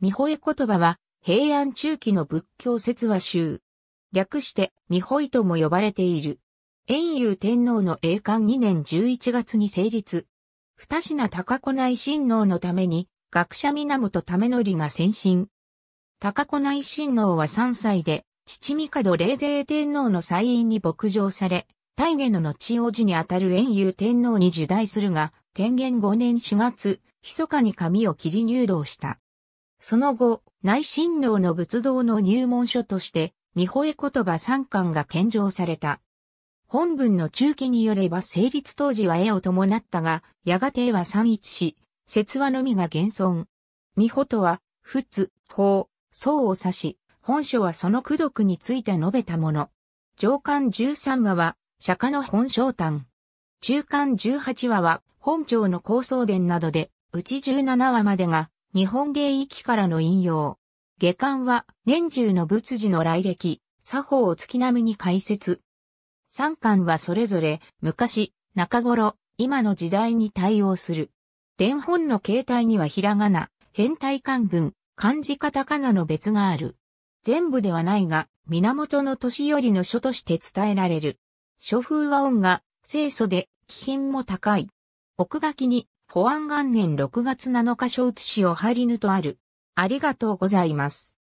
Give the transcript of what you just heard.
見ホエ言葉は平安中期の仏教説話集。略して見ホイとも呼ばれている。遠遊天皇の栄冠2年11月に成立。二品高子内親王のために学者源為則が先進。高子内親王は3歳で、父帝霊勢天皇の祭院に牧場され、大下の後王子にあたる遠遊天皇に受代するが、天元5年4月、密かに髪を切り入道した。その後、内親王の仏道の入門書として、三保絵言葉三巻が献上された。本文の中期によれば成立当時は絵を伴ったが、やがて絵は散逸し、説話のみが現存。三保とは、仏、法、僧を指し、本書はその功徳について述べたもの。上巻13話は、釈迦の本章譚。中巻18話は、本庁の高僧伝などで、うち17話までが、日本芸域からの引用。下巻は年中の仏事の来歴、作法を月並みに解説。三巻はそれぞれ昔、中頃、今の時代に対応する。伝本の形態にはひらがな、変態漢文、漢字カタカナの別がある。全部ではないが、源の年寄りの書として伝えられる。書風は音が、清楚で、気品も高い。奥書きに、保安元年6月7日小津市を張りぬとある。ありがとうございます。